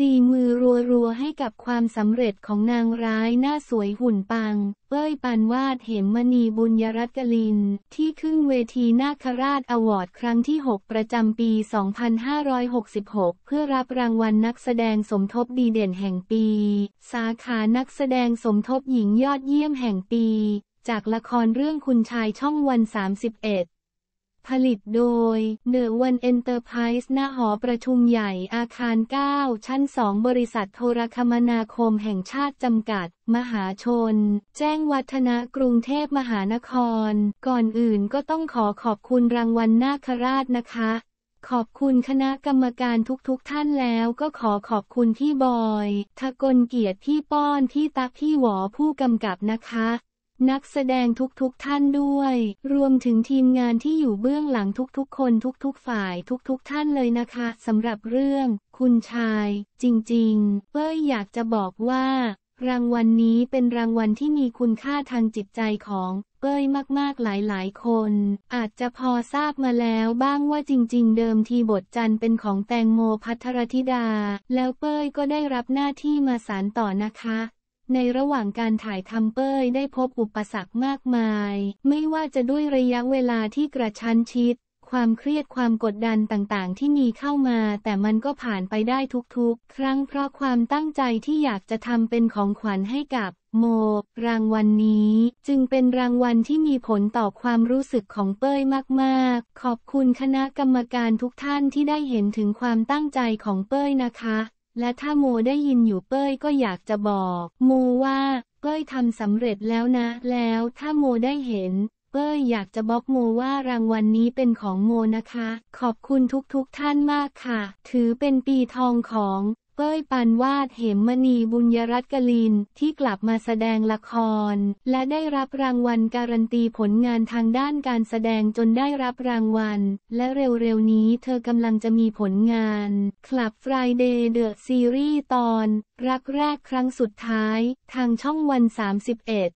ตีมือรัวๆให้กับความสำเร็จของนางร้ายหน้าสวยหุ่นปัง เป้ยปันวาดเหมมณีบุญยรัตกลิน ที่ขึ้นเวทีนาคราชอวอร์ดครั้งที่ 6 ประจำปี 2566 เพื่อรับรางวัลนักแสดงสมทบดีเด่นแห่งปี สาขานักแสดงสมทบหญิงยอดเยี่ยมแห่งปี จากละครเรื่องคุณชายช่องวัน 31ผลิตโดยเนอวันเอ็นเตอร์ไพรส์าหอประชุมใหญ่อาคาร 9 ชั้น 2 บริษัทโทรคมนาคมแห่งชาติจำกัด มหาชน แจ้งวัฒนะกรุงเทพมหานคร ก่อนอื่นก็ต้องขอขอบคุณรางวัลนาคราชนะคะ ขอบคุณคณะกรรมการทุกๆทท่านแล้วก็ขอขอบคุณพี่บอย ทะกลเกียรติพี่ป้อนพี่ตักพี่หวอผู้กำกับนะคะนักแสดงทุกๆทท่านด้วย รวมถึงทีมงานที่อยู่เบื้องหลังทุกๆ คน ทุกๆฝ่ายทุกๆท่านเลยนะคะสำหรับเรื่อง คุณชาย จริงๆ เป้ยอยากจะบอกว่า รางวัลนนี้เป็นรางวัลที่มีคุณค่าทางจิตใจของ เป้ยมากๆหลายๆคน อาจจะพอทราบมาแล้วบ้างว่าจริงๆ เดิมทีบทจันเป็นของแตงโมพัทรธิดา แล้วเป้ยก็ได้รับหน้าที่มาสารต่อนะคะในระหว่างการถ่ายทำเป้ยได้พบอุปสรรคมากมาย ไม่ว่าจะด้วยระยะเวลาที่กระชั้นชิด ความเครียดความกดดันต่างๆ ที่มีเข้ามา แต่มันก็ผ่านไปได้ทุกๆ ครั้งเพราะความตั้งใจที่อยากจะทำเป็นของขวัญให้กับ โมรางวัลนนี้ จึงเป็นรางวัลที่มีผลต่อความรู้สึกของเป้ยมากๆ ขอบคุณคณะกรรมการทุกท่านที่ได้เห็นถึงความตั้งใจของเป้ยนะคะและถ้าโมได้ยินอยู่เป้ยก็อยากจะบอกโมว่าเป้ยทำสำเร็จแล้วนะแล้วถ้าโมได้เห็น เป้ยอยากจะบอกโมว่ารางวัลนนี้เป็นของโมนะคะ ขอบคุณทุกๆทท่านมากค่ะ ถือเป็นปีทองของเป้ยปานวาดเหมมณีบุญยรัตน์กลินที่กลับมาแสดงละคร และได้รับรางวัลการันตีผลงานทางด้านการแสดงจนได้รับรางวัล และเร็วๆนี้เธอกำลังจะมีผลงานคลับ Friday The Series ตอน รักแรกครั้งสุดท้าย ทางช่องวัน 31